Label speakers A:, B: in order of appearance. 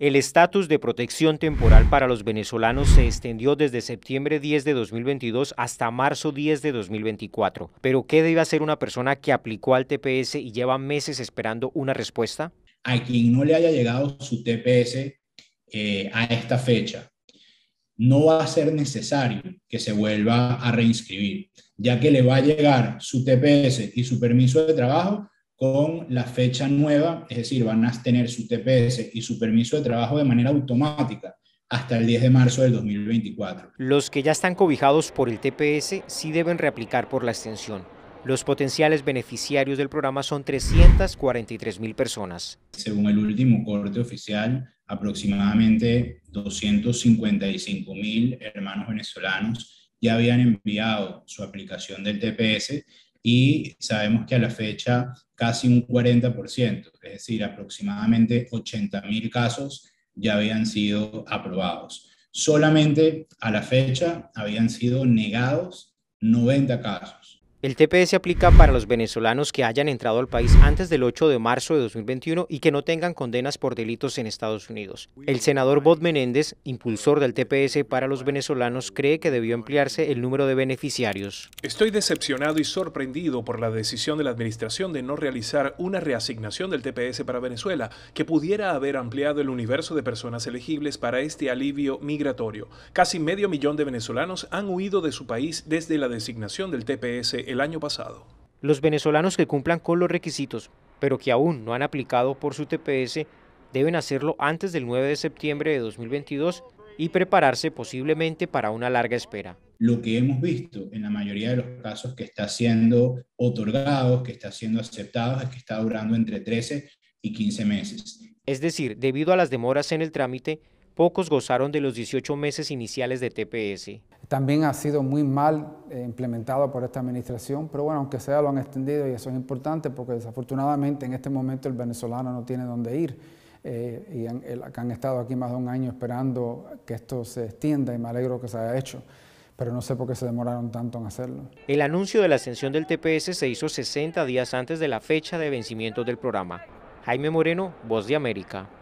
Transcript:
A: El estatus de protección temporal para los venezolanos se extendió desde septiembre 10 de 2022 hasta marzo 10 de 2024. Pero ¿qué debe hacer una persona que aplicó al TPS y lleva meses esperando una respuesta?
B: A quien no le haya llegado su TPS eh, a esta fecha, no va a ser necesario que se vuelva a reinscribir, ya que le va a llegar su TPS y su permiso de trabajo con la fecha nueva, es decir, van a tener su TPS y su permiso de trabajo de manera automática hasta el 10 de marzo del 2024.
A: Los que ya están cobijados por el TPS sí deben reaplicar por la extensión. Los potenciales beneficiarios del programa son 343 mil personas.
B: Según el último corte oficial, aproximadamente 255 mil hermanos venezolanos ya habían enviado su aplicación del TPS y sabemos que a la fecha casi un 40%, es decir, aproximadamente 80.000 casos ya habían sido aprobados. Solamente a la fecha habían sido negados 90 casos. El TPS aplica para los venezolanos
A: que hayan entrado al país antes del 8 de marzo de 2021 y que no tengan condenas por delitos en
C: Estados Unidos. El
A: senador Bob Menéndez, impulsor del TPS para los venezolanos, cree que debió ampliarse el número de beneficiarios.
C: Estoy decepcionado y sorprendido por la decisión de la administración de no realizar una reasignación del TPS para Venezuela, que pudiera haber ampliado el universo de personas elegibles para este alivio migratorio. Casi medio millón de venezolanos han huido de su país desde la designación del TPS el año pasado.
A: Los venezolanos que cumplan con los requisitos, pero que aún no han aplicado por su TPS, deben hacerlo antes del 9 de septiembre de 2022 y prepararse posiblemente para una larga espera.
B: Lo que hemos visto en la mayoría de los casos que está siendo otorgado, que está siendo aceptado, es que está durando entre 13 y 15 meses. Es decir, debido a
A: las demoras en el trámite, pocos gozaron de los 18 meses iniciales de TPS.
D: También ha sido muy mal eh, implementado por esta administración, pero bueno, aunque sea lo han extendido y eso es importante porque desafortunadamente en este momento el venezolano no tiene dónde ir. Eh, y han, han, estado aquí más de un año esperando que esto se extienda y me alegro que se haya hecho pero no sé por qué se demoraron tanto en hacerlo.
A: El anuncio de la ascensión del TPS se hizo 60 días antes de la fecha de vencimiento del programa. Jaime Moreno, Voz de América.